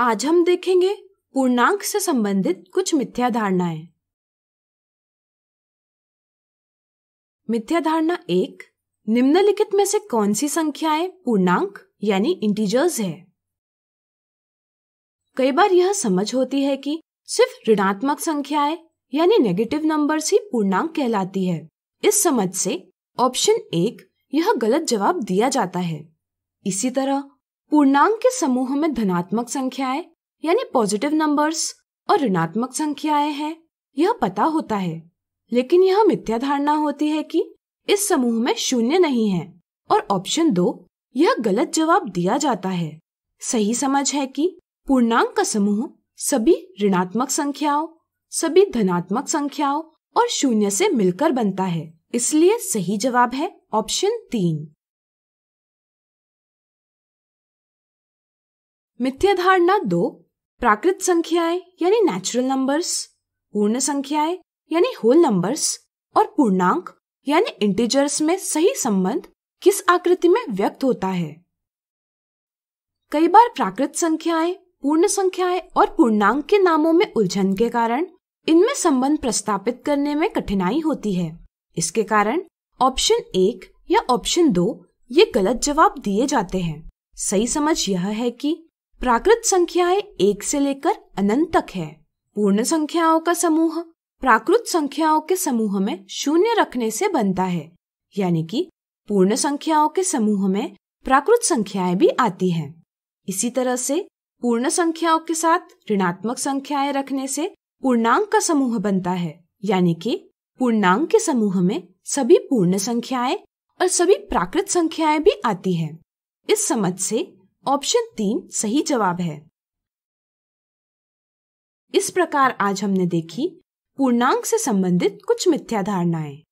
आज हम देखेंगे पूर्णांक से संबंधित कुछ मिथ्या धारणाएं मिथ्या धारणा एक निम्नलिखित में से कौन सी संख्याएं पूर्णांक यानी इंटीजर्स है कई बार यह समझ होती है कि सिर्फ ऋणात्मक संख्याएं यानी नेगेटिव नंबर ही पूर्णांक कहलाती है इस समझ से ऑप्शन एक यह गलत जवाब दिया जाता है इसी तरह पूर्णांक के समूह में धनात्मक संख्याएं यानी पॉजिटिव नंबर्स और ऋणात्मक संख्याएं हैं यह पता होता है लेकिन यह मिथ्या धारणा होती है कि इस समूह में शून्य नहीं है और ऑप्शन दो यह गलत जवाब दिया जाता है सही समझ है कि पूर्णांक का समूह सभी ऋणात्मक संख्याओं सभी धनात्मक संख्याओं और शून्य से मिलकर बनता है इसलिए सही जवाब है ऑप्शन तीन मिथ्या धारणा दो प्राकृत संख्याएं यानी नेचुरल नंबर्स पूर्ण संख्याएं यानी होल नंबर्स और पूर्णांक यानी इंटीजर्स में सही संबंध किस आकृति में व्यक्त होता है कई बार प्राकृत संख्याएं पूर्ण संख्याएं और पूर्णांक के नामों में उलझन के कारण इनमें संबंध प्रस्तापित करने में कठिनाई होती है इसके कारण ऑप्शन एक या ऑप्शन दो ये गलत जवाब दिए जाते हैं सही समझ यह है कि प्राकृत संख्याएं एक से लेकर अनंत तक है पूर्ण संख्याओं का समूह प्राकृत संख्याओं के समूह में शून्य रखने से बनता है यानी कि पूर्ण संख्याओं के समूह में प्राकृत संख्याएं भी आती हैं। इसी तरह से पूर्ण संख्याओं के साथ ऋणात्मक संख्याएं रखने से पूर्णांक का समूह बनता है यानी कि पूर्णांक के समूह में सभी पूर्ण संख्याएं और सभी प्राकृत संख्याएं भी आती हैं। इस समझ से ऑप्शन तीन सही जवाब है इस प्रकार आज हमने देखी पूर्णांक से संबंधित कुछ मिथ्या धारणाएं